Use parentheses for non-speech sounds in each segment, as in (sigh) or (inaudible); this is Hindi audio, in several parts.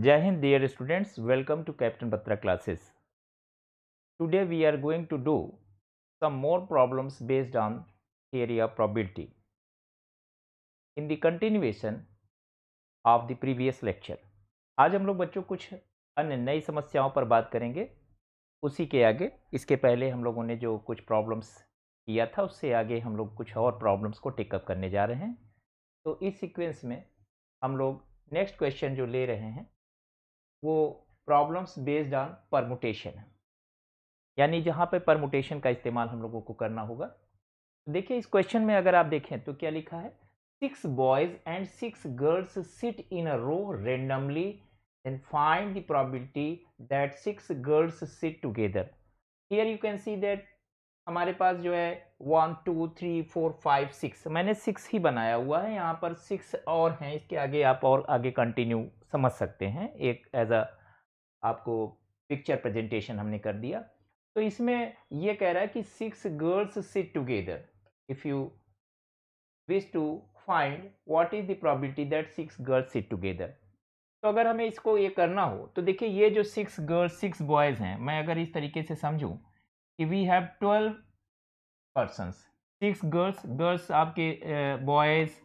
जय Hind dear students welcome to captain Batra classes today we are going to do some more problems based on theory of probability in the continuation of the previous lecture आज हम लोग बच्चों कुछ अन्य नई समस्याओं पर बात करेंगे उसी के आगे इसके पहले हम लोगों ने जो कुछ प्रॉब्लम्स किया था उससे आगे हम लोग कुछ और प्रॉब्लम्स को टेकअप करने जा रहे हैं तो इस सिक्वेंस में हम लोग नेक्स्ट क्वेश्चन जो ले रहे हैं वो प्रॉब्लम्स बेस्ड ऑन परमुटेशन है यानी जहाँ पे परमुटेशन का इस्तेमाल हम लोगों को करना होगा देखिए इस क्वेश्चन में अगर आप देखें तो क्या लिखा है six boys and six girls sit in a row randomly and find the probability that six girls sit together here you can see that हमारे पास जो है one two three four five six मैंने सिक्स ही बनाया हुआ है यहाँ पर सिक्स और हैं इसके आगे आप और आगे कंटिन्यू समझ सकते हैं एक एज अ आपको पिक्चर प्रेजेंटेशन हमने कर दिया तो इसमें ये कह रहा है कि six girls sit together if you wish to find what is the probability that six girls sit together तो अगर हमें इसको ये करना हो तो देखिए ये जो सिक्स गर्ल्स सिक्स बॉयज़ हैं मैं अगर इस तरीके से समझूँ कि we have twelve persons six girls girls आपके boys uh,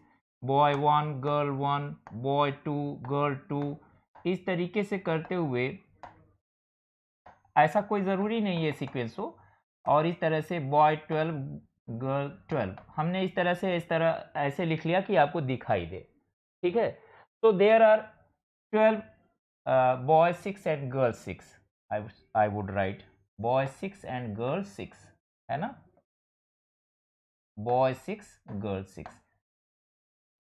boy one girl one boy two girl two इस तरीके से करते हुए ऐसा कोई ज़रूरी नहीं है सीक्वेंस हो और इस तरह से बॉय ट्वेल्व गर्ल ट्वेल्व हमने इस तरह से इस तरह ऐसे लिख लिया कि आपको दिखाई दे ठीक है तो there are twelve boy six and girl six I I would write boy six and girl six है ना boy six girl six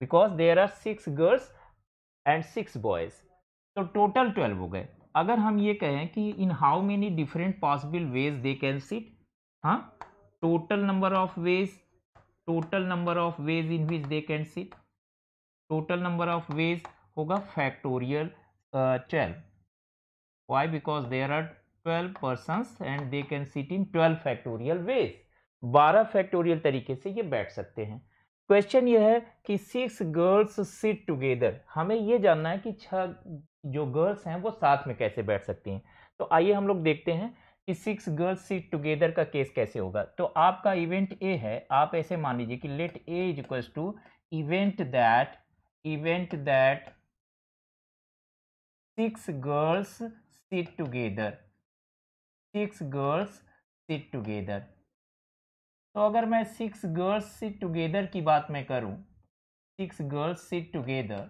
because there are six girls and six boys तो टोटल ट्वेल्व हो गए अगर हम ये कहें कि in how many different possible ways they can sit हाँ total number of ways total number of ways in which they can sit total number of ways होगा factorial twelve why because there are twelve persons and they can sit in twelve factorial ways बारह फैक्टोरियल तरीके से ये बैठ सकते हैं क्वेश्चन ये है कि सिक्स गर्ल्स सिट टुगेदर हमें ये जानना है कि छह जो गर्ल्स हैं वो साथ में कैसे बैठ सकती हैं तो आइए हम लोग देखते हैं कि सिक्स गर्ल्स सिट टुगेदर का केस कैसे होगा तो आपका इवेंट ए है आप ऐसे मान लीजिए कि let A is equals to event that event that six girls sit together six girls sit together तो अगर मैं सिक्स गर्ल्स सिट टुगेदर की बात मैं करूं सिक्स गर्ल्स सिट टुगेदर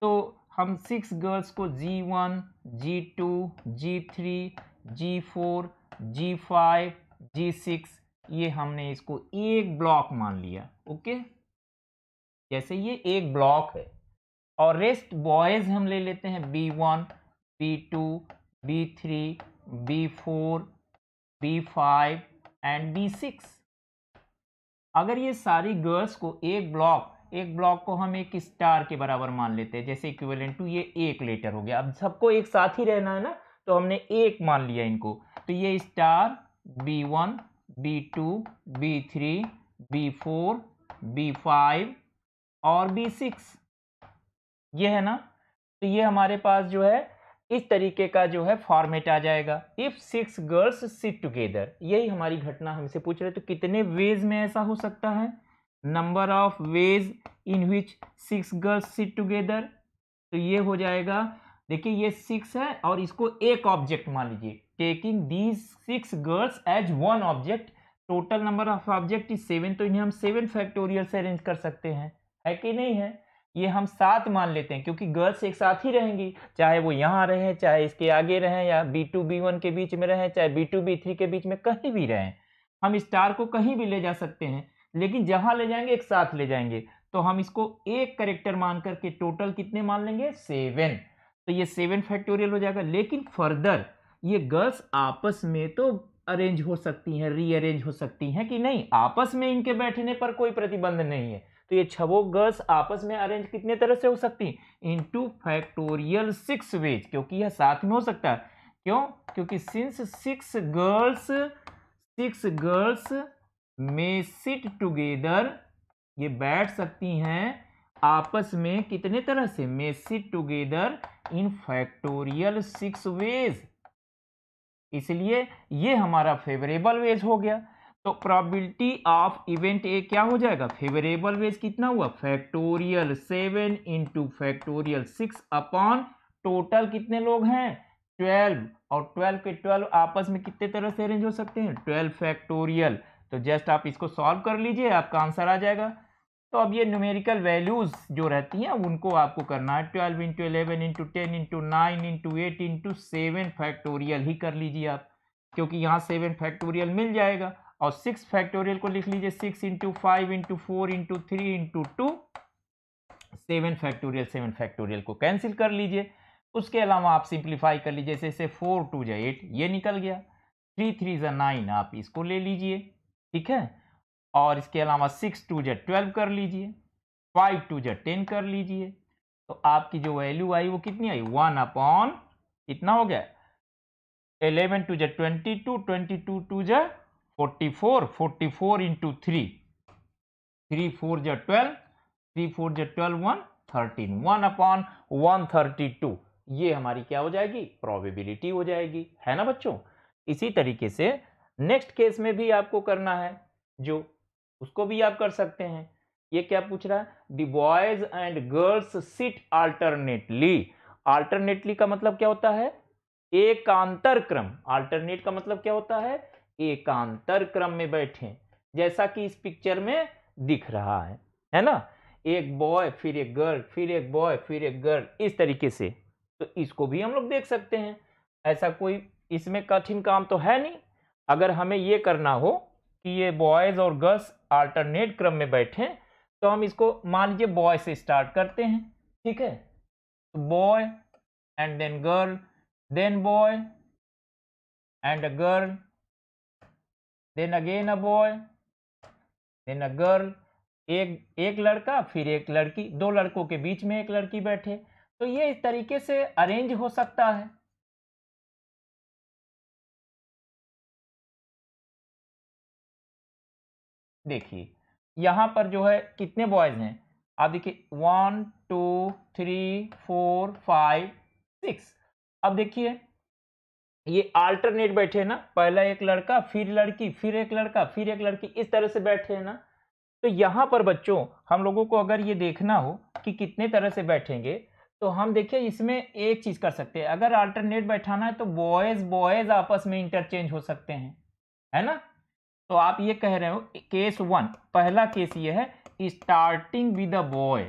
तो हम सिक्स गर्ल्स को G one G two G three G four G five G six ये हमने इसको एक ब्लॉक मान लिया ओके जैसे ये एक ब्लॉक है और रेस्ट बॉयज हम ले लेते हैं B one B two B three B4, B5 and B6 अगर ये सारी गर्ल्स को एक ब्लॉक एक ब्लॉक को हम एक स्टार के बराबर मान लेते हैं जैसे इक्विवेलेंट टू ये एक लेटर हो गया अब सबको एक साथ ही रहना है ना तो हमने एक मान लिया इनको तो ये star B one B two B three B four B five और बी सिक्स ये है ना तो ये हमारे पास जो है इस तरीके का जो है फॉर्मेट आ जाएगा if six girls sit together यही हमारी घटना हमसे पूछ रहे तो कितने वेज में ऐसा हो सकता है number of ways in which six girls sit together तो ये हो जाएगा देखिए ये सिक्स है और इसको एक ऑब्जेक्ट मान लीजिए taking these six girls as one object total number of object is seven तो इन्हें हम सेवन फैक्टोरियल से अरेंज कर सकते हैं है कि नहीं है ये हम सात मान लेते हैं क्योंकि गर्ल्स एक साथ ही रहेंगी चाहे वो यहाँ रहें चाहे इसके आगे रहें या बी टू बी वन के बीच में रहें चाहे बी टू बी थ्री के बीच में कहीं भी रहें हम स्टार को कहीं भी ले जा सकते हैं लेकिन जहाँ ले जाएंगे एक साथ ले जाएंगे तो हम इसको एक करेक्टर मान करके टोटल कितने मान लेंगे सेवन तो ये सेवन फैक्टोरियल हो जाएगा लेकिन फर्दर ये गर्ल्स आपस में तो अरेंज हो सकती हैं रीअरेंज हो सकती हैं कि नहीं आपस में इनके बैठने पर कोई प्रतिबंध नहीं है तो ये छवो गर्ल्स आपस में अरेंज कितने तरह से हो सकती है into factorial six ways क्योंकि यह साथ में हो सकता है क्यों क्योंकि since six girls six girls में सिट टुगेदर ये बैठ सकती हैं आपस में कितने तरह से may sit together in factorial six ways इसलिए ये हमारा फेवरेबल वेज हो गया तो प्रोबेबिलिटी ऑफ इवेंट ए क्या हो जाएगा फेवरेबल वेज कितना हुआ factorial seven into factorial six upon total कितने लोग हैं ट्वेल्व और ट्वेल्व के ट्वेल्व आपस में कितने तरह से अरेंज हो सकते हैं ट्वेल्व फैक्टोरियल तो जस्ट आप इसको सॉल्व कर लीजिए आपका आंसर आ जाएगा तो अब ये न्यूमेरिकल वैल्यूज़ जो रहती हैं उनको आपको करना है twelve into eleven into ten into nine into eight into seven factorial ही कर लीजिए आप क्योंकि यहाँ सेवन फैक्टोरियल मिल जाएगा और सिक्स फैक्टोरियल को लिख लीजिए six into five into four into three into two seven factorial seven factorial को कैंसिल कर लीजिए उसके अलावा आप सिंप्लीफाई कर लीजिए जैसे फोर टू जै एट ये निकल गया थ्री थ्री जै नाइन आप इसको ले लीजिए ठीक है और इसके अलावा सिक्स टू जै ट्वेल्व कर लीजिए फाइव टू जै टेन कर लीजिए तो आपकी जो वैल्यू आई वो कितनी आई वन अपॉन कितना हो गया एलेवन टू जै twenty two twenty two two जै forty forty four into three three four जो ट्वेल्व थ्री फोर जो twelve one thirteen one upon two ये हमारी क्या हो जाएगी प्रोबेबिलिटी हो जाएगी है ना बच्चों इसी तरीके से नेक्स्ट केस में भी आपको करना है जो उसको भी आप कर सकते हैं ये क्या पूछ रहा है the boys and girls sit alternately alternately का मतलब क्या होता है एकांतर क्रम आल्टरनेट का मतलब क्या होता है एकांतर क्रम में बैठे जैसा कि इस पिक्चर में दिख रहा है है ना एक बॉय फिर एक गर्ल फिर एक बॉय फिर एक गर्ल इस तरीके से तो इसको भी हम लोग देख सकते हैं ऐसा कोई इसमें कठिन काम तो है नहीं अगर हमें ये करना हो कि ये बॉयज़ और गर्ल्स आल्टरनेट क्रम में बैठे तो हम इसको मान लीजिए बॉय से स्टार्ट करते हैं ठीक है boy and then girl then boy and a girl then again a boy then a girl एक एक लड़का फिर एक लड़की दो लड़कों के बीच में एक लड़की बैठे तो ये इस तरीके से अरेंज हो सकता है देखिए यहां पर जो है कितने बॉयज हैं आप देखिए one two three four five six अब देखिए ये अल्टरनेट बैठे हैं ना पहला एक लड़का फिर लड़की फिर एक लड़का फिर एक लड़की इस तरह से बैठे हैं ना तो यहाँ पर बच्चों हम लोगों को अगर ये देखना हो कि कितने तरह से बैठेंगे तो हम देखिए इसमें एक चीज़ कर सकते हैं अगर अल्टरनेट बैठाना है तो बॉयज़ बॉयज़ आपस में इंटरचेंज हो सकते हैं है ना तो आप ये कह रहे हो केस वन पहला केस ये है स्टार्टिंग विद अ बॉय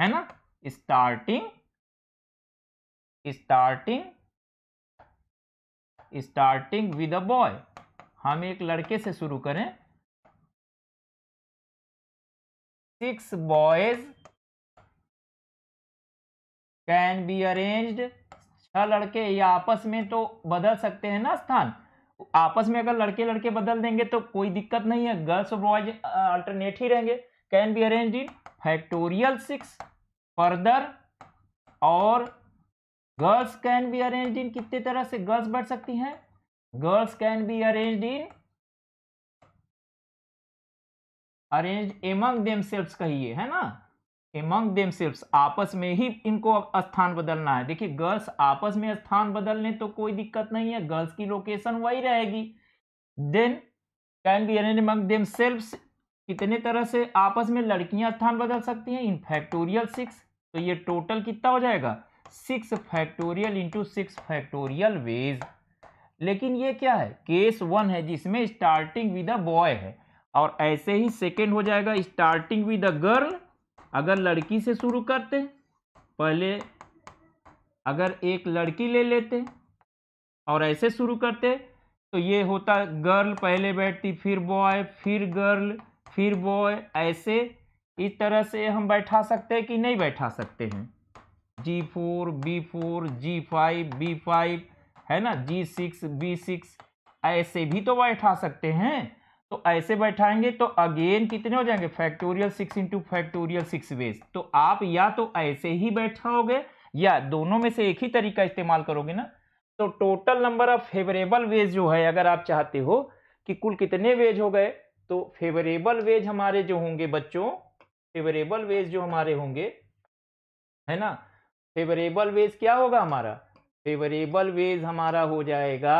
है ना starting starting starting with a boy हम एक लड़के से शुरू करें six boys can be arranged छह लड़के या आपस में तो बदल सकते हैं ना स्थान आपस में अगर लड़के लड़के बदल देंगे तो कोई दिक्कत नहीं है गर्ल्स और बॉयज अल्टरनेट ही रहेंगे can be arrange in factorial six further और girls can be arrange in कितने तरह से गर्ल्स बढ़ सकती हैं girls can be arrange in arrange among them कहिए है ना एमंग देम आपस में ही इनको स्थान बदलना है देखिए गर्ल्स आपस में स्थान बदलने तो कोई दिक्कत नहीं है गर्ल्स की लोकेशन वही रहेगी then can be arrange among them कितने तरह से आपस में लड़कियां स्थान बदल सकती हैं इन फैक्टोरियल सिक्स तो ये टोटल कितना हो जाएगा six factorial into six factorial ways लेकिन ये क्या है केस वन है जिसमें स्टार्टिंग विद अ बॉय है और ऐसे ही सेकेंड हो जाएगा स्टार्टिंग विद अ गर्ल अगर लड़की से शुरू करते पहले अगर एक लड़की ले लेते और ऐसे शुरू करते तो ये होता गर्ल पहले बैठती फिर बॉय फिर गर्ल फिर बॉय ऐसे इस तरह से हम बैठा सकते हैं कि नहीं बैठा सकते हैं G four B four G five B five है ना जी सिक्स बी सिक्स ऐसे भी तो बैठा सकते हैं तो ऐसे बैठाएंगे तो अगेन कितने हो जाएंगे factorial six into factorial six ways तो आप या तो ऐसे ही बैठाओगे या दोनों में से एक ही तरीका इस्तेमाल करोगे ना तो total number of favourable ways जो है अगर आप चाहते हो कि कुल कितने वेज हो गए तो फेवरेबल वेज हमारे जो होंगे बच्चों फेवरेबल वेज जो हमारे होंगे है ना फेवरेबल वेज क्या होगा हमारा फेवरेबल वेज हमारा हो जाएगा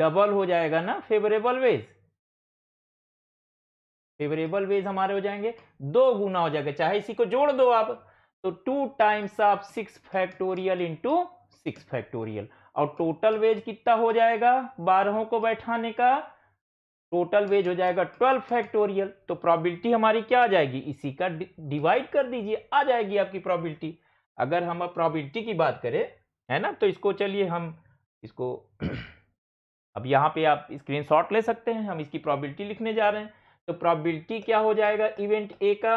डबल हो जाएगा ना फेवरेबल वेज फेवरेबल वेज हमारे हो जाएंगे दो गुना हो जाएगा चाहे इसी को जोड़ दो आप तो two times of six factorial into six factorial और टोटल वेज कितना हो जाएगा बारहों को बैठाने का टोटल वेज हो जाएगा ट्वेल्व फैक्टोरियल तो प्रॉबिलिटी हमारी क्या आ जाएगी इसी का डिवाइड कर दीजिए आ जाएगी आपकी प्रॉबिलिटी अगर हम अब प्रॉबिलिटी की बात करें है ना तो इसको चलिए हम इसको (clears throat) अब यहाँ पे आप स्क्रीन शॉट ले सकते हैं हम इसकी प्रॉबिलिटी लिखने जा रहे हैं तो प्रॉबिलिटी क्या हो जाएगा इवेंट ए का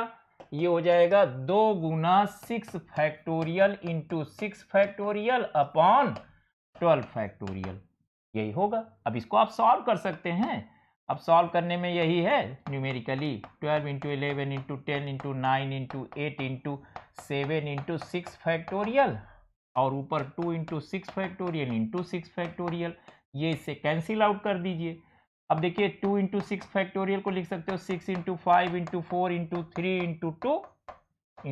ये हो जाएगा दो गुना six factorial into six factorial upon twelve factorial यही होगा अब इसको आप सॉल्व कर सकते हैं अब सॉल्व करने में यही है numerically twelve into eleven into ten into nine into eight into seven into six factorial और ऊपर two into six factorial into six factorial ये इसे कैंसिल आउट कर दीजिए अब देखिए टू इंटू सिक्स फैक्टोरियल को लिख सकते हो six into five into four into three into two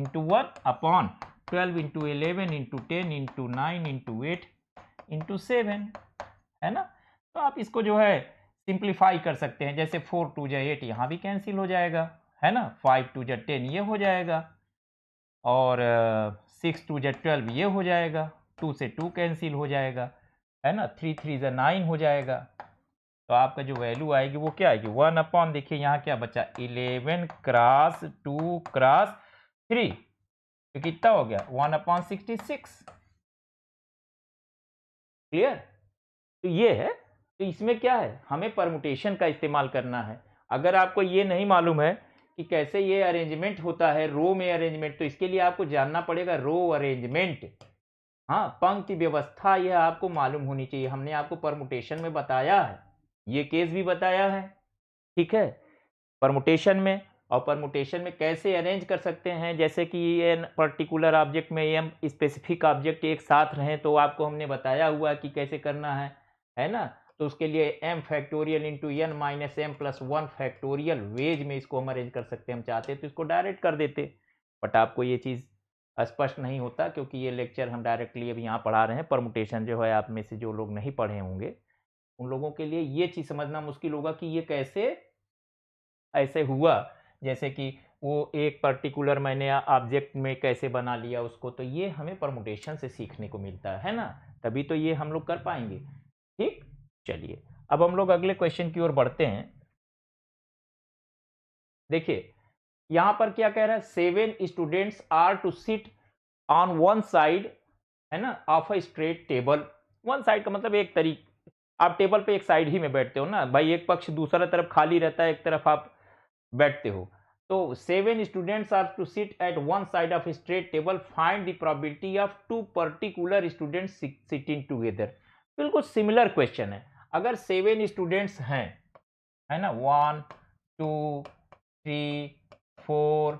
into one upon twelve into eleven into ten into nine into eight into seven है ना तो आप इसको जो है सिंप्लीफाई कर सकते हैं जैसे फोर टू जै एट यहाँ भी कैंसिल हो जाएगा है ना फाइव टू जै टेन ये हो जाएगा और सिक्स टू जै ट्वेल्व ये हो जाएगा टू से टू कैंसिल हो जाएगा है ना थ्री थ्री जै नाइन हो जाएगा तो आपका जो वैल्यू आएगी वो क्या आएगी वन अपॉन देखिए यहाँ क्या बचा eleven cross two cross three तो कितना हो गया one upon sixty six clear तो ये है तो इसमें क्या है हमें परमुटेशन का इस्तेमाल करना है अगर आपको ये नहीं मालूम है कि कैसे ये अरेंजमेंट होता है रो में अरेंजमेंट तो इसके लिए आपको जानना पड़ेगा रो अरेंजमेंट हाँ पंक्ति व्यवस्था यह आपको मालूम होनी चाहिए हमने आपको परमुटेशन में बताया है ये केस भी बताया है ठीक है परमुटेशन में और परमुटेशन में कैसे अरेंज कर सकते हैं जैसे कि ये पर्टिकुलर ऑब्जेक्ट में एम स्पेसिफिक ऑब्जेक्ट एक साथ रहें तो आपको हमने बताया हुआ कि कैसे करना है है ना तो उसके लिए M factorial into N minus M plus one factorial ways में इसको हम अरेंज कर सकते हैं हम चाहते तो इसको डायरेक्ट कर देते बट आपको ये चीज़ स्पष्ट नहीं होता क्योंकि ये लेक्चर हम डायरेक्टली अभी यहाँ पढ़ा रहे हैं परमुटेशन जो है आप में से जो लोग नहीं पढ़े होंगे उन लोगों के लिए ये चीज़ समझना मुश्किल होगा कि ये कैसे ऐसे हुआ जैसे कि वो एक पर्टिकुलर मैंने ऑब्जेक्ट में कैसे बना लिया उसको तो ये हमें परमुटेशन से सीखने को मिलता है ना तभी तो ये हम लोग कर पाएंगे ठीक चलिए अब हम लोग अगले क्वेश्चन की ओर बढ़ते हैं देखिए यहां पर क्या कह रहा है seven students are to sit on one side है ना of a straight table one side का मतलब एक तरीक आप टेबल पे एक साइड ही में बैठते हो ना भाई एक पक्ष दूसरा तरफ खाली रहता है एक तरफ आप बैठते हो तो seven students are to sit at one side of straight table find the probability of two particular students sitting together बिल्कुल सिमिलर क्वेश्चन है अगर सेवन स्टूडेंट्स हैं है ना one two three four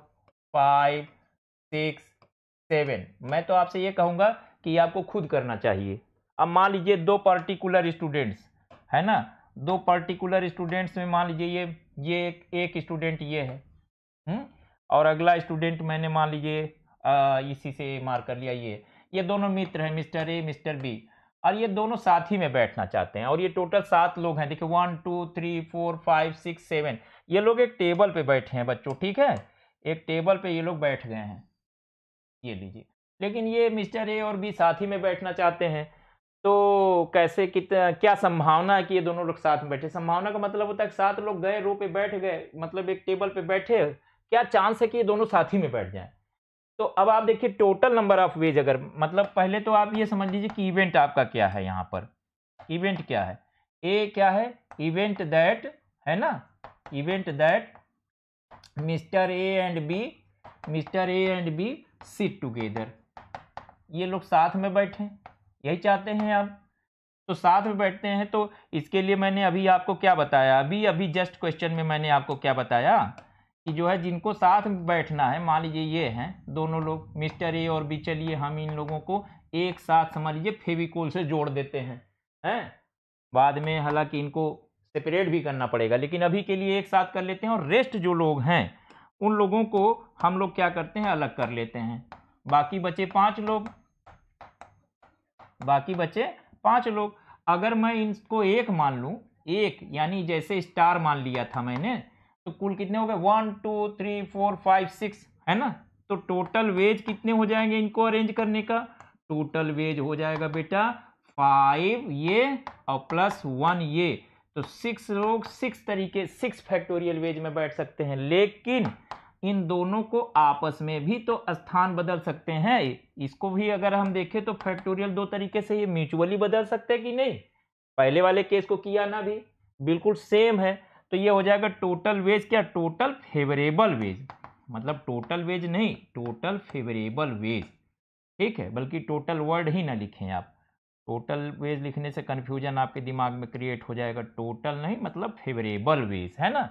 five six seven मैं तो आपसे ये कहूँगा कि आपको खुद करना चाहिए अब मान लीजिए दो पर्टिकुलर स्टूडेंट्स है ना दो पर्टिकुलर स्टूडेंट्स में मान लीजिए ये ये एक, एक स्टूडेंट ये है हुँ? हम्म? और अगला स्टूडेंट मैंने मान लीजिए इसी से मार कर लिया ये ये दोनों मित्र हैं मिस्टर ए मिस्टर बी और ये दोनों साथ ही में बैठना चाहते हैं और ये टोटल सात लोग हैं देखिए one two three four five six seven ये लोग एक टेबल पे बैठे हैं बच्चों ठीक है एक टेबल पे ये लोग बैठ गए हैं ये लीजिए लेकिन ये मिस्टर ए और बी साथ ही में बैठना चाहते हैं तो कैसे कितना क्या संभावना है कि ये दोनों लोग साथ में बैठे संभावना का मतलब होता है कि सात लोग गए रो पे बैठ गए मतलब एक टेबल पे बैठे क्या चांस है कि ये दोनों साथ ही में बैठ जाएं तो अब आप देखिए टोटल नंबर ऑफ वेज अगर मतलब पहले तो आप ये समझ लीजिए कि इवेंट आपका क्या है यहाँ पर इवेंट क्या है ए क्या है इवेंट दैट है ना event that mister A and B mister A and B sit together ये लोग साथ में बैठे यही चाहते हैं आप तो साथ में बैठते हैं तो इसके लिए मैंने अभी आपको क्या बताया अभी अभी जस्ट क्वेश्चन में मैंने आपको क्या बताया कि जो है जिनको साथ बैठना है मान लीजिए ये हैं दोनों लोग मिस्टर ए और बी चलिए हम इन लोगों को एक साथ समझ लीजिए फेविकोल से जोड़ देते हैं हैं बाद में हालांकि इनको सेपरेट भी करना पड़ेगा लेकिन अभी के लिए एक साथ कर लेते हैं और रेस्ट जो लोग हैं उन लोगों को हम लोग क्या करते हैं अलग कर लेते हैं बाकी बचे पाँच लोग बाकी बचे पाँच लोग अगर मैं इनको एक मान लूँ एक यानी जैसे स्टार मान लिया था मैंने तो कुल कितने हो गए one two three four five six है ना तो टोटल वेज कितने हो जाएंगे इनको अरेंज करने का टोटल वेज हो जाएगा बेटा फाइव ये और प्लस वन ये तो सिक्स लोग सिक्स तरीके सिक्स फैक्टोरियल वेज में बैठ सकते हैं लेकिन इन दोनों को आपस में भी तो स्थान बदल सकते हैं इसको भी अगर हम देखें तो फैक्टोरियल दो तरीके से ये म्यूचुअली बदल सकते हैं कि नहीं पहले वाले केस को किया ना भी बिल्कुल सेम है तो ये हो जाएगा टोटल वेज क्या टोटल फेवरेबल वेज मतलब टोटल वेज नहीं टोटल फेवरेबल वेज ठीक है बल्कि टोटल वर्ड ही ना लिखें आप टोटल वेज लिखने से कन्फ्यूजन आपके दिमाग में क्रिएट हो जाएगा टोटल नहीं मतलब फेवरेबल वेज है ना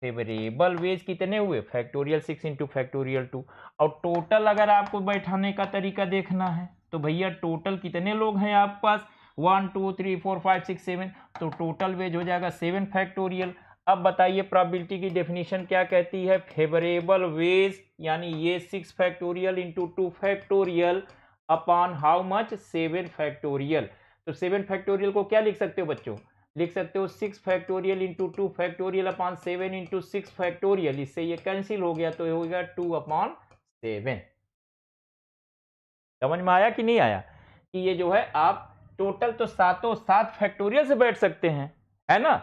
फेवरेबल वेज कितने हुए factorial six into factorial two और टोटल अगर आपको बैठाने का तरीका देखना है तो भैया टोटल कितने लोग हैं आपके पास one two three four five six seven तो टोटल वेज हो जाएगा सेवन फैक्टोरियल अब बताइए प्रॉबिलिटी की डेफिनेशन क्या कहती है फेवरेबल वेज यानी ये six factorial into two factorial upon how much seven factorial तो सेवन फैक्टोरियल को क्या लिख सकते हो बच्चों लिख सकते हो six factorial into two factorial upon seven into six factorial इससे ये कैंसिल हो गया तो ये हो गया टू अपॉन सेवन समझ में आया कि नहीं आया कि ये जो है आप टोटल तो सातों सात फैक्टोरियल से बैठ सकते हैं है ना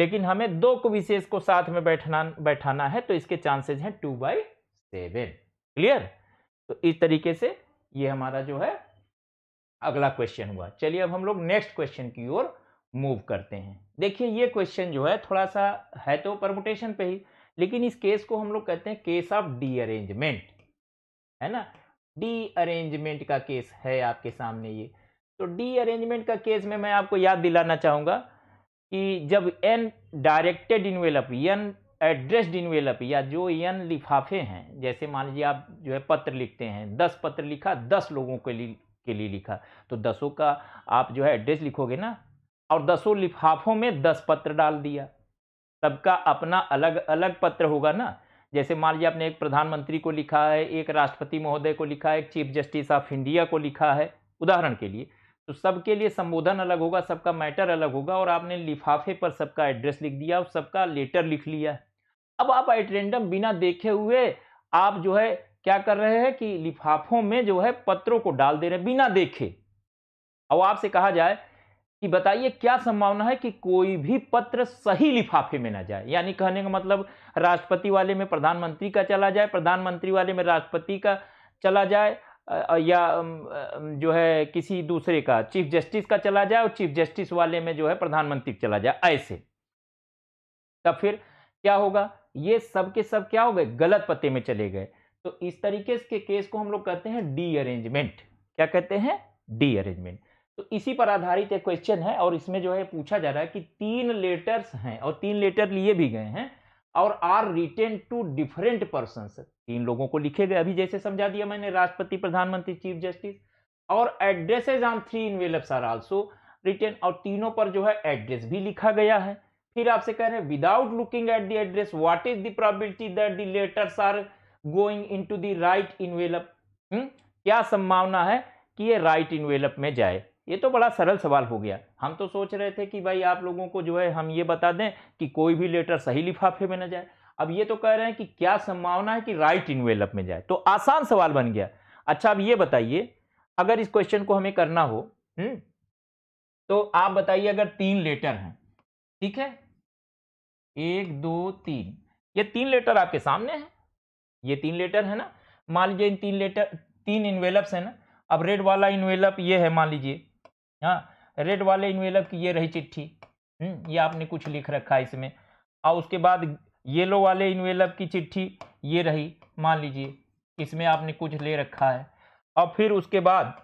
लेकिन हमें दो विशेष को साथ में बैठना बैठाना है तो इसके चांसेस हैं टू बाई सेवन क्लियर तो इस तरीके से ये हमारा जो है अगला क्वेश्चन हुआ चलिए अब हम लोग नेक्स्ट क्वेश्चन की ओर मूव करते हैं देखिए ये क्वेश्चन जो है थोड़ा सा है तो परमुटेशन पे ही लेकिन इस केस को हम लोग कहते हैं केस ऑफ डी अरेंजमेंट है ना डी अरेंजमेंट का केस है आपके सामने ये तो डी अरेंजमेंट का केस में मैं आपको याद दिलाना चाहूंगा कि जब n directed envelope n addressed envelope या जो एन लिफाफे हैं जैसे मान लीजिए आप जो है पत्र लिखते हैं दस पत्र लिखा दस लोगों के लिए के लिए लिखा तो दसों का आप जो है एड्रेस लिखोगे ना और दसों लिफाफों में दस पत्र डाल दिया सबका अपना अलग अलग पत्र होगा ना जैसे मान लीजिए आपने एक प्रधानमंत्री को लिखा है एक राष्ट्रपति महोदय को लिखा है एक चीफ जस्टिस ऑफ इंडिया को लिखा है उदाहरण के लिए तो सबके लिए संबोधन अलग होगा सबका मैटर अलग होगा और आपने लिफाफे पर सबका एड्रेस लिख दिया और सबका लेटर लिख लिया अब आप एटरेंडम बिना देखे हुए आप जो है क्या कर रहे हैं कि लिफाफों में जो है पत्रों को डाल दे रहे हैं बिना देखे अब आपसे कहा जाए कि बताइए क्या संभावना है कि कोई भी पत्र सही लिफाफे में ना जाए यानी कहने का मतलब राष्ट्रपति वाले में प्रधानमंत्री का चला जाए प्रधानमंत्री वाले में राष्ट्रपति का चला जाए या जो है किसी दूसरे का चीफ जस्टिस का चला जाए और चीफ जस्टिस वाले में जो है प्रधानमंत्री चला जाए ऐसे तब फिर क्या होगा ये सब के सब क्या हो गए गलत पते में चले गए तो इस तरीके के केस को हम लोग कहते हैं डी अरेंजमेंट क्या कहते हैं डी अरेंजमेंट तो इसी पर आधारित एक क्वेश्चन है और इसमें जो है पूछा जा रहा है कि तीन लेटर्स हैं और तीन लेटर लिए भी गए हैं और are written to different person तीन लोगों को लिखे गए अभी जैसे समझा दिया मैंने राष्ट्रपति प्रधानमंत्री चीफ जस्टिस और addresses on three envelopes are also written और तीनों पर जो है एड्रेस भी लिखा गया है फिर आपसे कह रहे हैं without looking at the address what is the probability that the letters are going into the right envelope क्या संभावना है कि ये राइट इनवेलप में जाए ये तो बड़ा सरल सवाल हो गया हम तो सोच रहे थे कि भाई आप लोगों को जो है हम ये बता दें कि कोई भी लेटर सही लिफाफे में ना जाए अब ये तो कह रहे हैं कि क्या संभावना है कि राइट इनवेलप में जाए तो आसान सवाल बन गया अच्छा अब ये बताइए अगर इस क्वेश्चन को हमें करना हो हुँ? हम्म, तो आप बताइए अगर तीन लेटर हैं ठीक है एक दो तीन ये तीन लेटर आपके सामने हैं ये तीन लेटर है ना मान लीजिए इन तीन लेटर तीन इन्वेलप्स हैं ना अब रेड वाला इन्वेलप ये है मान लीजिए हाँ रेड वाले इन्वेलप की ये रही चिट्ठी हम्म, ये आपने कुछ लिख रखा है इसमें और उसके बाद येलो वाले इन्वेलप की चिट्ठी ये रही मान लीजिए इसमें आपने कुछ ले रखा है और फिर उसके बाद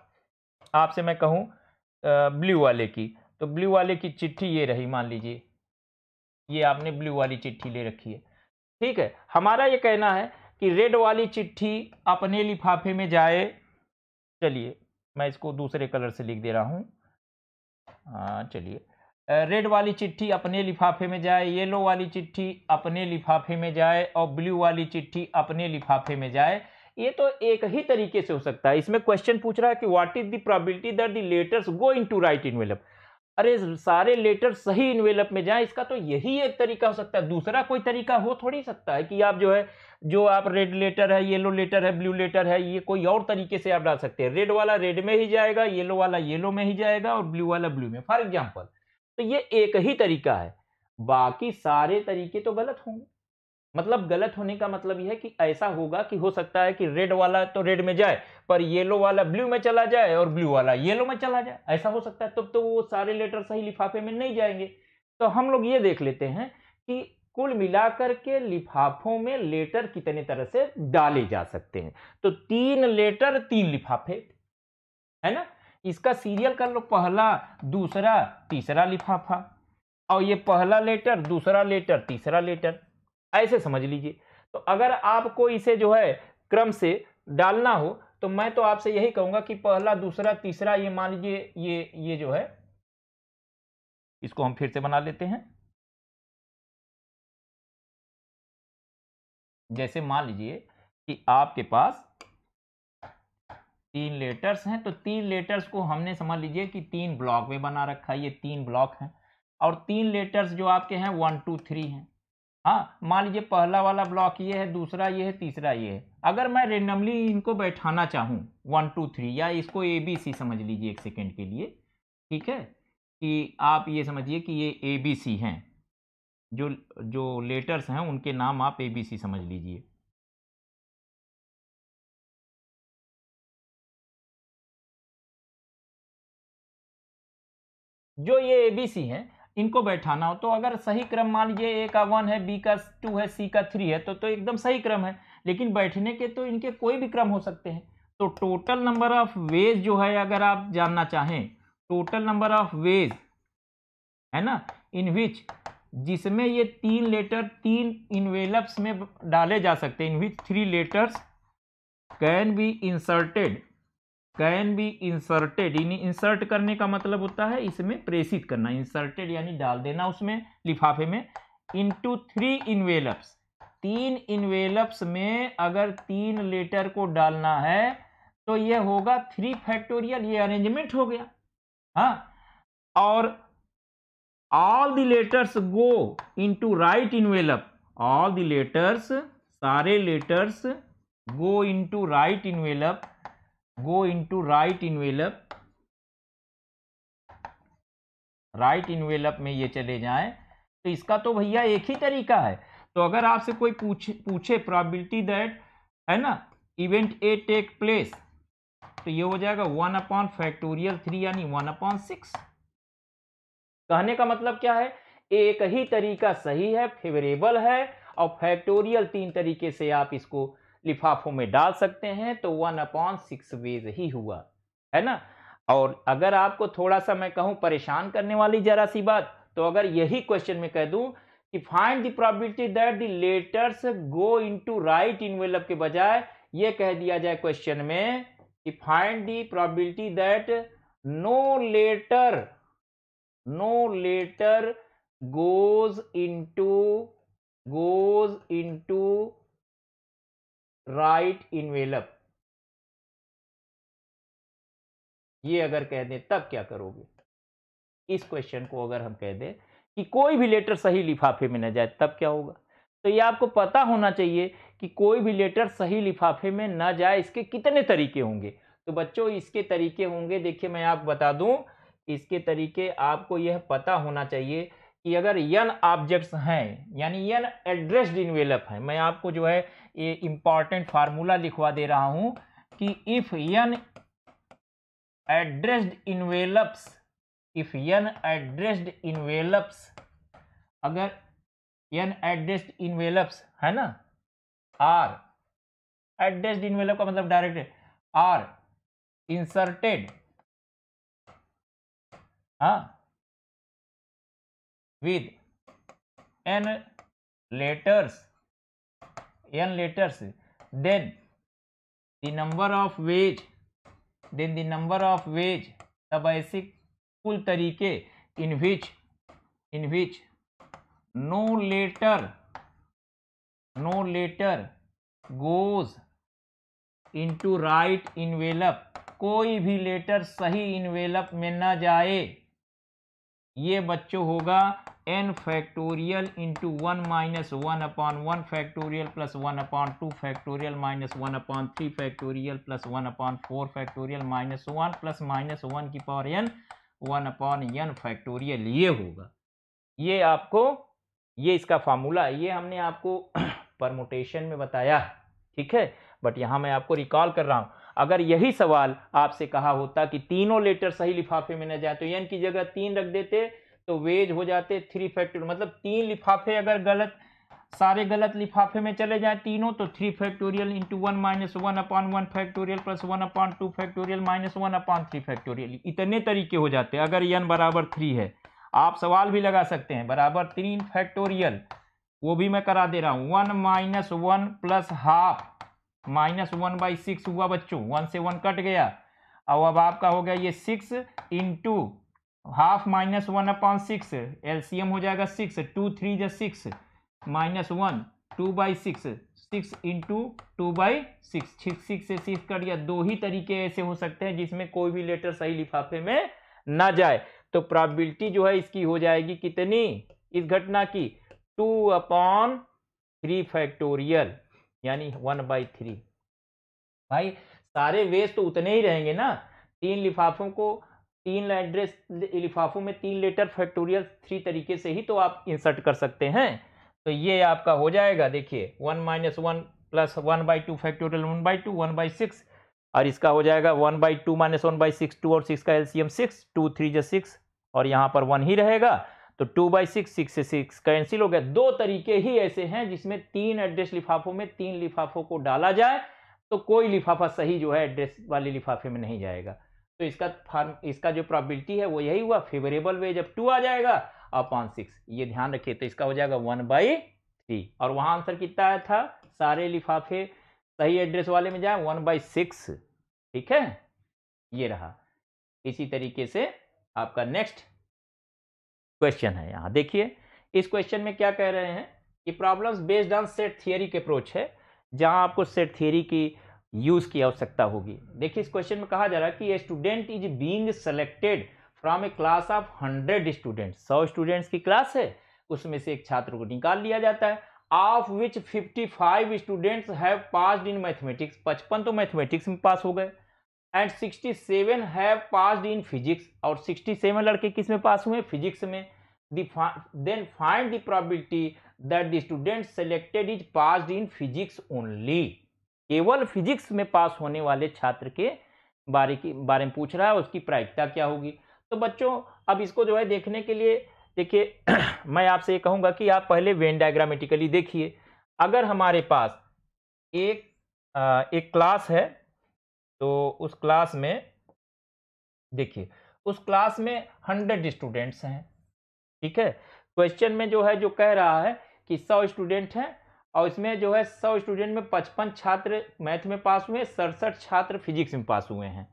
आपसे मैं कहूँ ब्लू वाले की तो ब्लू वाले की चिट्ठी ये रही मान लीजिए ये आपने ब्लू वाली चिट्ठी ले रखी है ठीक है हमारा ये कहना है कि रेड वाली चिट्ठी अपने लिफाफे में जाए चलिए मैं इसको दूसरे कलर से लिख दे रहा हूँ हाँ चलिए रेड वाली चिट्ठी अपने लिफाफे में जाए येलो वाली चिट्ठी अपने लिफाफे में जाए और ब्लू वाली चिट्ठी अपने लिफाफे में जाए ये तो एक ही तरीके से हो सकता है इसमें क्वेश्चन पूछ रहा है कि what is the probability that the letters go into right envelope अरे सारे लेटर सही इनवेलप में जाए इसका तो यही एक तरीका हो सकता है दूसरा कोई तरीका हो थोड़ी सकता है कि आप जो है जो आप रेड लेटर है येलो लेटर है ब्लू लेटर है ये कोई और तरीके से आप डाल सकते हैं रेड वाला रेड में ही जाएगा येलो वाला येलो में ही जाएगा और ब्लू वाला ब्लू में फॉर एग्जाम्पल तो ये एक ही तरीका है बाकी सारे तरीके तो गलत होंगे मतलब गलत होने का मतलब यह है कि ऐसा होगा कि हो सकता है कि रेड वाला तो रेड में जाए पर येलो वाला ब्लू में चला जाए और ब्लू वाला येलो में चला जाए ऐसा हो सकता है तब तो वो सारे लेटर सही लिफाफे में नहीं जाएंगे तो हम लोग ये देख लेते हैं कि कुल मिलाकर के लिफाफों में लेटर कितने तरह से डाले जा सकते हैं तो तीन लेटर तीन लिफाफे है ना इसका सीरियल कर लो पहला दूसरा तीसरा लिफाफा और ये पहला लेटर दूसरा लेटर तीसरा लेटर ऐसे समझ लीजिए तो अगर आपको इसे जो है क्रम से डालना हो तो मैं तो आपसे यही कहूंगा कि पहला दूसरा तीसरा ये मान लीजिए ये ये जो है इसको हम फिर से बना लेते हैं जैसे मान लीजिए कि आपके पास तीन लेटर्स हैं तो तीन लेटर्स को हमने समझ लीजिए कि तीन ब्लॉक में बना रखा है ये तीन ब्लॉक हैं और तीन लेटर्स जो आपके हैं वन टू थ्री हैं हाँ मान लीजिए पहला वाला ब्लॉक ये है दूसरा ये है तीसरा ये है अगर मैं रेंडमली इनको बैठाना चाहूँ वन टू थ्री या इसको ए बी सी समझ लीजिए एक सेकेंड के लिए ठीक है कि आप ये समझिए कि ये ए बी सी हैं जो जो लेटर्स हैं उनके नाम आप ए बी सी समझ लीजिए जो ये ए बी सी है इनको बैठाना हो तो अगर सही क्रम मान लीजिए ए का वन है बी का टू है सी का थ्री है तो तो एकदम सही क्रम है लेकिन बैठने के तो इनके कोई भी क्रम हो सकते हैं तो टोटल नंबर ऑफ वेज जो है अगर आप जानना चाहें टोटल नंबर ऑफ वेज है ना इन विच जिसमें ये तीन लेटर तीन इनवेलप्स में डाले जा सकते हैं in which three letters can be inserted can be inserted यानी इंसर्ट करने का मतलब होता है इसमें प्रेषित करना इंसर्टेड यानी डाल देना उसमें लिफाफे में टू थ्री इन्वेलप्स तीन इन्वेलप्स में अगर तीन लेटर को डालना है तो ये होगा थ्री फैक्टोरियल ये अरेंजमेंट हो गया हाँ और all the letters go to right envelope all the letters सारे letters go to right envelope go into right envelope right envelope में ये चले जाए तो इसका तो भैया एक ही तरीका है तो अगर आपसे कोई पूछे पूछे प्रॉबिलिटी दैट है ना इवेंट ए टेक प्लेस तो ये हो जाएगा वन अपॉन फैक्टोरियल थ्री यानी वन अपॉन सिक्स कहने का मतलब क्या है एक ही तरीका सही है फेवरेबल है और फैक्टोरियल तीन तरीके से आप इसको लिफाफों में डाल सकते हैं तो वन अपॉन सिक्स वेज ही हुआ है ना और अगर आपको थोड़ा सा मैं कहूं परेशान करने वाली जरा सी बात तो अगर यही क्वेश्चन में कह दूं कि find the probability that the letters go into right envelope के बजाय ये कह दिया जाए क्वेश्चन में कि find the probability that no letter no letter goes into goes into right envelope ये अगर कह दें तब क्या करोगे इस क्वेश्चन को अगर हम कह दें कि कोई भी लेटर सही लिफाफे में न जाए तब क्या होगा तो ये आपको पता होना चाहिए कि कोई भी लेटर सही लिफाफे में ना जाए इसके कितने तरीके होंगे तो बच्चों इसके तरीके होंगे देखिए मैं आप बता दूं इसके तरीके आपको यह पता होना चाहिए कि अगर यन ऑब्जेक्ट्स हैं यानी यन एड्रेस डिनवेलप है मैं आपको जो है ये इंपॉर्टेंट फार्मूला लिखवा दे रहा हूं कि if n addressed envelopes if n addressed envelopes अगर यन एड्रेस्ड इनवेलप्स है ना आर एड्रेस्ड इनवेलप का मतलब डायरेक्ट आर इंसर्टेड हाँ with n letters n letters then the number of ways then the number of ways तब ऐसे कुल तरीके in which in which no letter no letter goes into right envelope कोई भी लेटर सही इनवेलप में ना जाए ये बच्चों होगा n factorial into one minus one upon one factorial plus one upon two factorial minus one upon three factorial plus one upon four factorial minus one plus minus one की power n one upon n factorial ये होगा ये आपको ये इसका फार्मूला ये हमने आपको परमोटेशन (clears throat) में बताया ठीक है बट यहाँ मैं आपको रिकॉल कर रहा हूँ अगर यही सवाल आपसे कहा होता कि तीनों लेटर सही लिफाफे में न जाए तो एन की जगह तीन रख देते तो वेज हो जाते थ्री फैक्टोरियल मतलब तीन लिफाफे अगर गलत सारे गलत लिफाफे में चले जाए तीनों तो three factorial into one minus one upon one factorial plus one upon two factorial minus one upon three factorial इतने तरीके हो जाते हैं अगर यन बराबर थ्री है आप सवाल भी लगा सकते हैं बराबर तीन फैक्टोरियल वो भी मैं करा दे रहा हूँ one minus one plus half minus one by six हुआ बच्चों वन से वन कट गया और अब आपका हो गया ये six into half minus one upon six LCM हो जाएगा सिक्स टू थ्री जो six minus one two by six six into two by six six से सिक्स कट गया दो ही तरीके ऐसे हो सकते हैं जिसमें कोई भी लेटर सही लिफाफे में ना जाए तो प्रॉबिलिटी जो है इसकी हो जाएगी कितनी इस घटना की टू अपॉन थ्री फैक्टोरियल यानी वन बाई थ्री भाई सारे वेस्ट तो उतने ही रहेंगे ना तीन लिफाफों को तीन एड्रेस लिफाफों में तीन लेटर फैक्टोरियल थ्री तरीके से ही तो आप इंसर्ट कर सकते हैं तो ये आपका हो जाएगा देखिए one minus one plus one by two factorial one by two one by six और इसका हो जाएगा one by two minus one by six two और सिक्स का एलसीएम सिक्स टू थ्री जो सिक्स और यहाँ पर वन ही रहेगा तो टू बाई सिक्स सिक्स से सिक्स कैंसिल हो गया दो तरीके ही ऐसे हैं जिसमें तीन एड्रेस लिफाफों में तीन लिफाफों को डाला जाए तो कोई लिफाफा सही जो है एड्रेस वाले लिफाफे में नहीं जाएगा तो इसका फार्म इसका जो प्रॉबिलिटी है वो यही हुआ फेवरेबल वे जब टू आ जाएगा अपॉन सिक्स ये ध्यान रखिए तो इसका हो जाएगा वन बाई थ्री और वहाँ आंसर कितना आया था सारे लिफाफे सही एड्रेस वाले में जाए वन बाई सिक्स ठीक है ये रहा इसी तरीके से आपका नेक्स्ट क्वेश्चन है यहाँ देखिए इस क्वेश्चन में क्या कह रहे हैं कि problems based on set theory के अप्रोच है जहाँ आपको सेट थियरी की यूज़ की आवश्यकता होगी देखिए इस क्वेश्चन में कहा जा रहा है कि student is being selected from a class of hundred students सौ स्टूडेंट्स की क्लास है उसमें से एक छात्र को निकाल लिया जाता है of which five students have pass in mathematics पचपन तो मैथमेटिक्स में पास हो गए and 67 have passed in physics और 67 लड़के किस में पास हुए फिजिक्स में then find the probability that the student selected is passed in physics only केवल फिजिक्स में पास होने वाले छात्र के बारे की बारे में पूछ रहा है उसकी प्रायिकता क्या होगी तो बच्चों अब इसको जो है देखने के लिए देखिए (clears throat) मैं आपसे ये कहूँगा कि आप पहले वेन डायग्रामेटिकली देखिए अगर हमारे पास एक आ, एक क्लास है तो उस क्लास में देखिए उस क्लास में हंड्रेड स्टूडेंट्स हैं ठीक है क्वेश्चन में जो है जो कह रहा है कि सौ स्टूडेंट हैं और इसमें जो है सौ स्टूडेंट में पचपन छात्र मैथ में पास हुए सड़सठ छात्र फिजिक्स में पास हुए हैं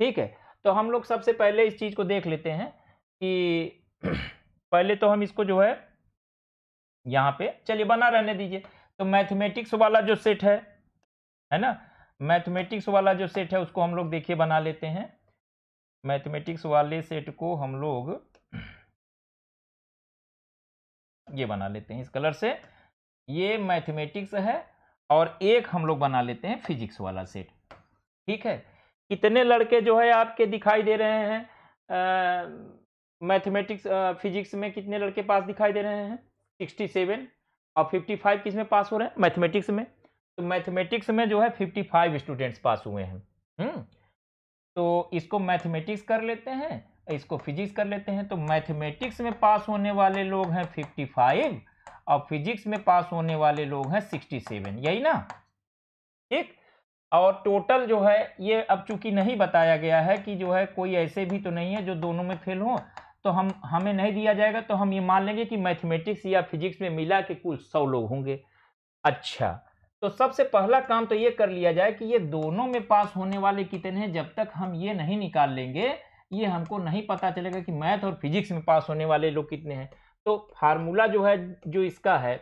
ठीक है तो हम लोग सबसे पहले इस चीज़ को देख लेते हैं कि (clears throat) पहले तो हम इसको जो है यहाँ पे चलिए बना रहने दीजिए तो मैथमेटिक्स वाला जो सेट है है ना मैथमेटिक्स वाला जो सेट है उसको हम लोग देखिए बना लेते हैं मैथमेटिक्स वाले सेट को हम लोग ये बना लेते हैं इस कलर से ये मैथमेटिक्स है और एक हम लोग बना लेते हैं फिजिक्स वाला सेट ठीक है कितने लड़के जो है आपके दिखाई दे रहे हैं मैथमेटिक्स फिजिक्स में कितने लड़के पास दिखाई दे रहे हैं सिक्सटी सेवन और फिफ्टी फाइव किस में पास हो रहे हैं मैथमेटिक्स में तो मैथमेटिक्स में जो है फिफ्टी फाइव स्टूडेंट्स पास हुए हैं हम्म, तो इसको मैथमेटिक्स कर लेते हैं इसको फिजिक्स कर लेते हैं तो मैथमेटिक्स में पास होने वाले लोग हैं फिफ्टी फाइव और फिजिक्स में पास होने वाले लोग हैं सिक्सटी सेवन यही ना ठीक और टोटल जो है ये अब चूंकि नहीं बताया गया है कि जो है कोई ऐसे भी तो नहीं है जो दोनों में फेल हो तो हम हमें नहीं दिया जाएगा तो हम ये मान लेंगे कि मैथमेटिक्स या फिजिक्स में मिला के कुल सौ लोग होंगे अच्छा तो सबसे पहला काम तो ये कर लिया जाए कि ये दोनों में पास होने वाले कितने हैं जब तक हम ये नहीं निकाल लेंगे ये हमको नहीं पता चलेगा कि मैथ और फिजिक्स में पास होने वाले लोग कितने हैं तो फार्मूला जो है जो इसका है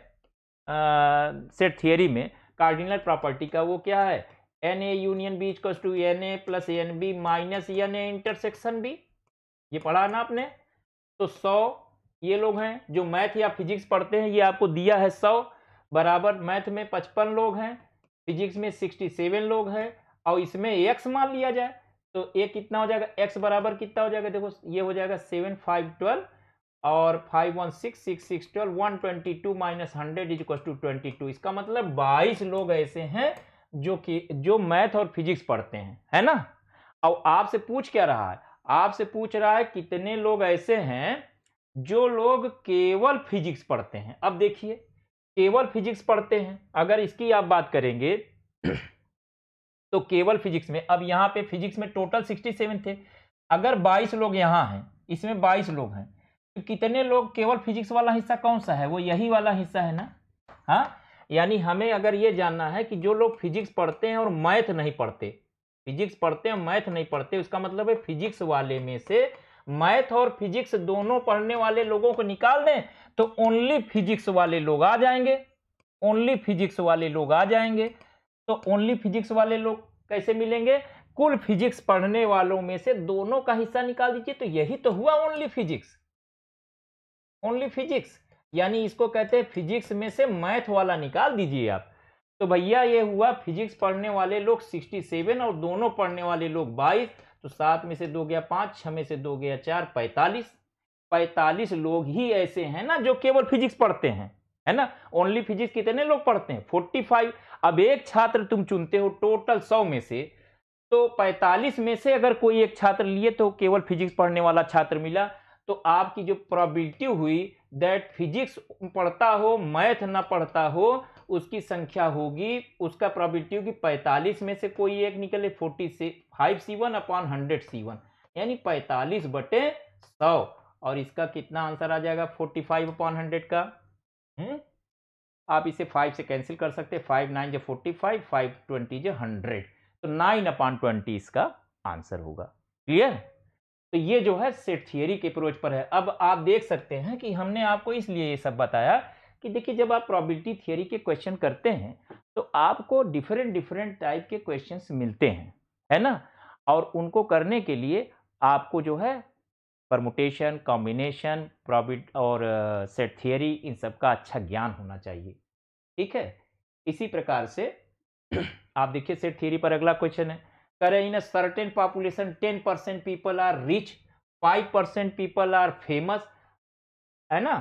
सेट थियोरी में कार्डिनल प्रॉपर्टी का वो क्या है n A union B equal to n A plus n B minus n A intersection B ये पढ़ा ना आपने तो सौ ये लोग हैं जो मैथ या फिजिक्स पढ़ते हैं ये आपको दिया है सौ बराबर मैथ में पचपन लोग हैं फिजिक्स में सिक्सटी सेवन लोग हैं और इसमें एक्स मान लिया जाए तो ए कितना हो जाएगा एक्स बराबर कितना हो जाएगा देखो ये हो जाएगा सेवन फाइव ट्वेल्व और five one six six six twelve one twenty two minus hundred is two twenty two इसका मतलब बाईस लोग ऐसे हैं जो कि जो मैथ और फिजिक्स पढ़ते हैं है ना और आपसे पूछ क्या रहा है आपसे पूछ रहा है कितने लोग ऐसे हैं जो लोग केवल फिजिक्स पढ़ते हैं अब देखिए केवल फिजिक्स पढ़ते हैं अगर इसकी आप बात करेंगे तो केवल फिजिक्स में अब यहाँ पे फिजिक्स में टोटल 67 थे अगर 22 लोग यहाँ हैं इसमें 22 लोग हैं तो कितने लोग केवल फिजिक्स वाला हिस्सा कौन सा है वो यही वाला हिस्सा है ना हाँ यानी हमें अगर ये जानना है कि जो लोग फिजिक्स पढ़ते हैं और मैथ नहीं पढ़ते फिजिक्स पढ़ते हैं मैथ नहीं पढ़ते उसका मतलब है फिजिक्स वाले में से मैथ और फिजिक्स दोनों पढ़ने वाले लोगों को निकाल दें तो ओनली फिजिक्स वाले लोग आ जाएंगे ओनली फिजिक्स वाले लोग आ जाएंगे तो ओनली फिजिक्स वाले लोग कैसे मिलेंगे कुल फिजिक्स पढ़ने वालों में से दोनों का हिस्सा निकाल दीजिए तो यही तो हुआ ओनली फिजिक्स ओनली फिजिक्स यानी इसको कहते हैं फिजिक्स में से मैथ वाला निकाल दीजिए आप तो भैया ये हुआ फिजिक्स पढ़ने वाले लोग 67 और दोनों पढ़ने वाले लोग 22 तो सात में से दो गया पाँच छः में से दो गया चार पैंतालीस पैंतालीस लोग ही ऐसे हैं ना जो केवल फिजिक्स पढ़ते हैं है ना ओनली फिजिक्स कितने लोग पढ़ते हैं फोर्टी फाइव अब एक छात्र तुम चुनते हो टोटल सौ में से तो पैंतालीस में से अगर कोई एक छात्र लिए तो केवल फिजिक्स पढ़ने वाला छात्र मिला तो आपकी जो प्रॉबिलिटी हुई दैट फिजिक्स पढ़ता हो मैथ ना पढ़ता हो उसकी संख्या होगी उसका प्रॉबिलिटी होगी पैंतालीस में से कोई एक निकले फोर्टी से five C one upon hundred C one यानी पैंतालीस बटे सौ और इसका कितना आंसर आ जाएगा फोर्टी फाइव अपॉन हंड्रेड का हुँ? हम्म? आप इसे फाइव से कैंसिल कर सकते हैं फाइव नाइन जो फोर्टी फाइव फाइव ट्वेंटी जो हंड्रेड तो नाइन अपॉन ट्वेंटी इसका आंसर होगा क्लियर तो ये जो है सेट थियरी के अप्रोच पर है अब आप देख सकते हैं कि हमने आपको इसलिए ये सब बताया कि देखिए जब आप प्रॉबिलिटी थियोरी के क्वेश्चन करते हैं तो आपको डिफरेंट डिफरेंट टाइप के क्वेश्चन मिलते हैं है ना और उनको करने के लिए आपको जो है परमुटेशन कॉम्बिनेशन प्रॉबिट और सेट uh, थियरी इन सब का अच्छा ज्ञान होना चाहिए ठीक है इसी प्रकार से (clears throat) आप देखिए सेट थियरी पर अगला क्वेश्चन है करें in certain population ten percent people are rich five percent people are famous है ना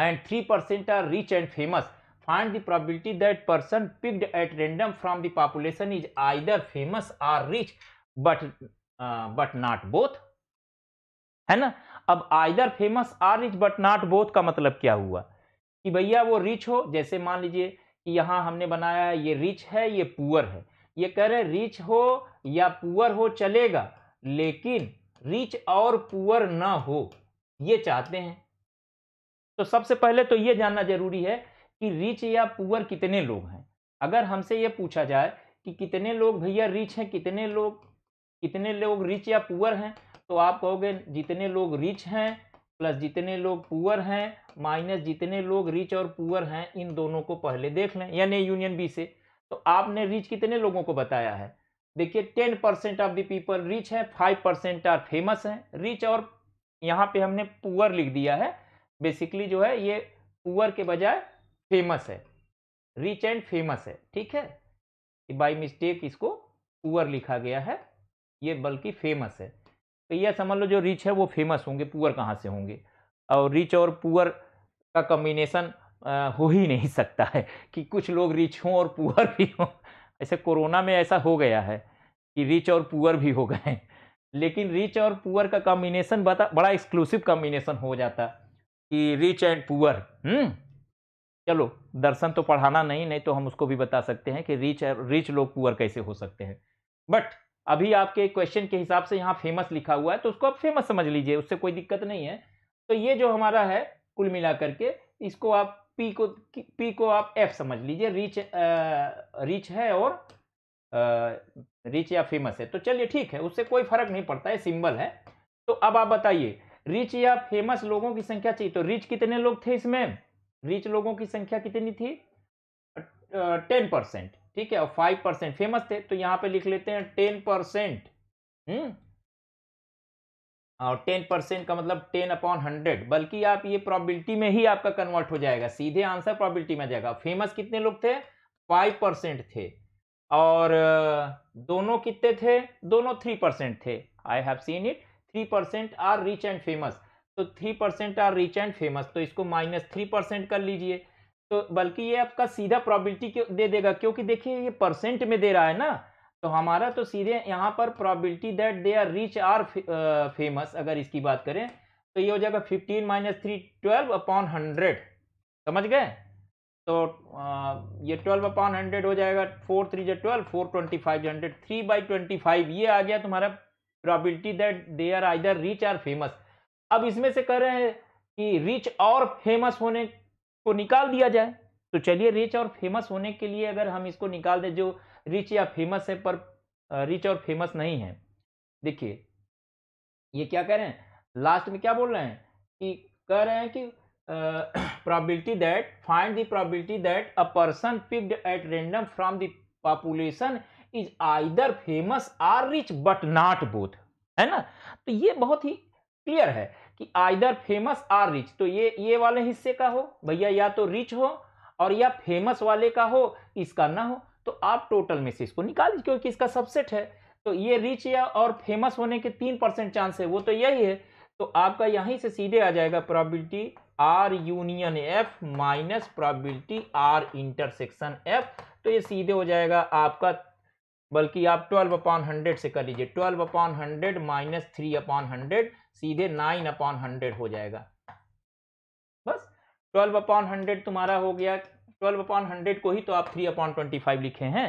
and three percent are rich and famous find the probability that person picked at random from the population is either famous or rich but but not both है ना अब either famous or rich but not both का मतलब क्या हुआ कि भैया वो रिच हो जैसे मान लीजिए कि यहाँ हमने बनाया है ये रिच है ये पुअर है ये कह रहे रिच हो या पुअर हो चलेगा लेकिन रिच और पुअर ना हो ये चाहते हैं तो सबसे पहले तो ये जानना जरूरी है कि रिच या पुअर कितने लोग हैं अगर हमसे ये पूछा जाए कि कितने लोग भैया रिच हैं कितने लोग कितने लोग रिच या पुअर हैं तो आप कहोगे जितने लोग रिच हैं प्लस जितने लोग पुअर हैं माइनस जितने लोग रिच और पुअर हैं इन दोनों को पहले देख लें यानी यूनियन बी से तो आपने रिच कितने लोगों को बताया है देखिए ten percent of the people rich है फाइव परसेंट आर फेमस हैं रिच और यहाँ पे हमने पुअर लिख दिया है बेसिकली जो है ये पुअर के बजाय फेमस है रिच एंड फेमस है ठीक है बाई मिस्टेक इसको पुअर लिखा गया है ये बल्कि फेमस है तो यह समझ लो जो रिच है वो फेमस होंगे पुअर कहाँ से होंगे और रिच और पुअर का कम्बिनेसन हो ही नहीं सकता है कि कुछ लोग रिच हों और पुअर भी हों ऐसे कोरोना में ऐसा हो गया है कि रिच और पुअर भी हो गए लेकिन रिच और पुअर का कॉम्बिनेसन बता बड़ा एक्सक्लूसिव कम्बिनेशन हो जाता कि रिच एंड पुअर चलो दर्शन तो पढ़ाना नहीं नहीं तो हम उसको भी बता सकते हैं कि रिच रिच लोग पुअर कैसे हो सकते हैं बट अभी आपके क्वेश्चन के हिसाब से यहाँ फेमस लिखा हुआ है तो उसको आप फेमस समझ लीजिए उससे कोई दिक्कत नहीं है तो ये जो हमारा है कुल मिला करके इसको आप पी को पी को आप एफ समझ लीजिए रिच रिच है और रिच या फेमस है तो चलिए ठीक है उससे कोई फर्क नहीं पड़ता है सिंबल है तो अब आप बताइए रिच या फेमस लोगों की संख्या चाहिए तो रिच कितने लोग थे इसमें रिच लोगों की संख्या कितनी थी टेन परसेंट ठीक है और फाइव परसेंट फेमस थे तो यहाँ पे लिख लेते हैं टेन परसेंट हम्म? और टेन परसेंट का मतलब टेन अपॉन हंड्रेड बल्कि आप ये प्रोबेबिलिटी में ही आपका कन्वर्ट हो जाएगा सीधे आंसर प्रॉबिलिटी में जाएगा फेमस कितने लोग थे फाइव परसेंट थे और दोनों कितने थे दोनों थ्री परसेंट थे I have seen it three percent are rich and famous तो three percent are rich and famous तो इसको माइनस थ्री परसेंट कर लीजिए तो बल्कि ये आपका सीधा प्रॉबिलिटी दे देगा क्योंकि देखिए ये परसेंट में दे रहा है ना तो हमारा तो सीधे यहाँ पर probability that they are rich or famous अगर इसकी बात करें तो ये हो जाएगा fifteen minus three twelve upon hundred समझ गए तो आ, ये ट्वेल्व अपॉन हंड्रेड हो जाएगा फोर थ्री जो twelve four twenty five hundred three by twenty five ये आ गया तुम्हारा probability that they are either rich or famous अब इसमें से कह रहे हैं कि रिच और फेमस होने को निकाल दिया जाए तो चलिए रिच और फेमस होने के लिए अगर हम इसको निकाल दें जो रिच या फेमस है पर रिच और फेमस नहीं है देखिए ये क्या कह रहे हैं लास्ट में क्या बोल रहे हैं कि कह रहे हैं कि probability that find the probability that a person picked at random from the population is either famous or rich but not both है ना तो ये बहुत ही क्लियर है कि आइदर फेमस आर रिच तो ये ये वाले हिस्से का हो भैया या तो रिच हो और या फेमस वाले का हो इसका ना हो तो आप टोटल में से इसको निकाल क्योंकि इसका सबसेट है तो ये रिच या और फेमस होने के तीन परसेंट चांस है वो तो यही है तो आपका यहीं से सीधे आ जाएगा probability R union F minus probability R intersection F तो ये सीधे हो जाएगा आपका बल्कि आप ट्वेल्व अपॉन हंड्रेड से कर लीजिए twelve upon hundred minus three upon hundred सीधे नाइन अपॉन हंड्रेड हो जाएगा बस ट्वेल्व अपॉन हंड्रेड तुम्हारा हो गया ट्वेल्व अपॉन हंड्रेड को ही तो आप थ्री अपॉन ट्वेंटी फाइव लिखे हैं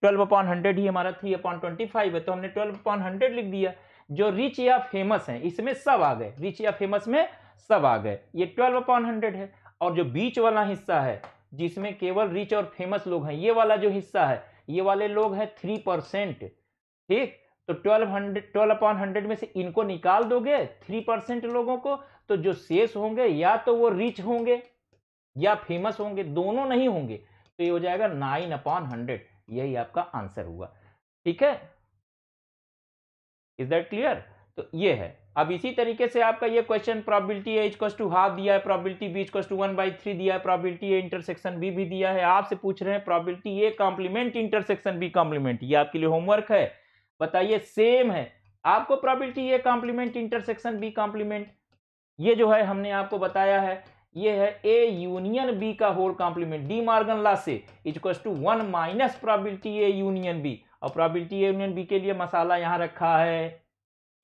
ट्वेल्व अपॉन हंड्रेड ही हमारा थ्री अपॉन ट्वेंटी फाइव है तो हमने ट्वेल्व अपॉन हंड्रेड लिख दिया जो रिच या फेमस है इसमें सब आ गए रिच या फेमस में सब आ गए ये ट्वेल्व अपॉन हंड्रेड है और जो बीच वाला हिस्सा है जिसमें केवल रिच और फेमस लोग हैं ये वाला जो हिस्सा है ये वाले लोग हैं थ्री परसेंट ठीक तो twelve hundred twelve upon hundred में से इनको निकाल दोगे थ्री परसेंट लोगों को तो जो शेष होंगे या तो वो रिच होंगे या फेमस होंगे दोनों नहीं होंगे तो ये हो जाएगा नाइन अपॉन हंड्रेड यही आपका आंसर हुआ ठीक है इज दैट क्लियर तो ये है अब इसी तरीके से आपका ये क्वेश्चन प्रॉबिलिटी ए इजक्वस टू हाफ दिया है प्रॉबिलिटी बी इजक्वस टू वन बाई थ्री दिया है प्रॉबिलिटी ए इंटरसेक्शन बी भी दिया है आपसे पूछ रहे हैं probability A complement intersection B complement ये आपके लिए होमवर्क है बताइए सेम है आपको property A complement intersection B complement ये जो है हमने आपको बताया है ये है ए यूनियन बी का whole complement de Morgan law से इजक्वस to one minus probability A union B और प्रॉबिलिटी ए यूनियन बी के लिए मसाला यहाँ रखा है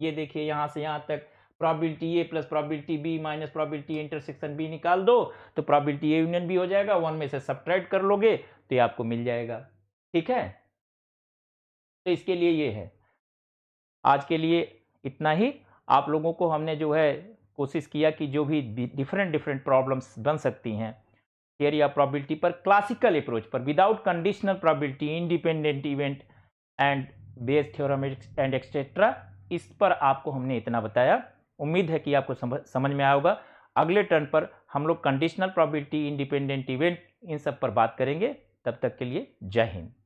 ये देखिए यहाँ से यहाँ तक probability A plus probability B minus probability intersection B निकाल दो तो प्रॉबिलिटी ए यूनियन बी हो जाएगा वन में से सब्ट्रैक्ट कर लोगे तो ये आपको मिल जाएगा ठीक है तो इसके लिए ये है आज के लिए इतना ही आप लोगों को हमने जो है कोशिश किया कि जो भी डिफरेंट डिफरेंट प्रॉब्लम्स बन सकती हैं थियरी ऑफ प्रॉबिलिटी पर क्लासिकल अप्रोच पर without conditional probability independent event and Bayes theorem and etcetera इस पर आपको हमने इतना बताया उम्मीद है कि आपको समझ समझ में आएगा अगले टर्न पर हम लोग कंडीशनल प्रॉबिलिटी इंडिपेंडेंट इवेंट इन सब पर बात करेंगे तब तक के लिए जय हिंद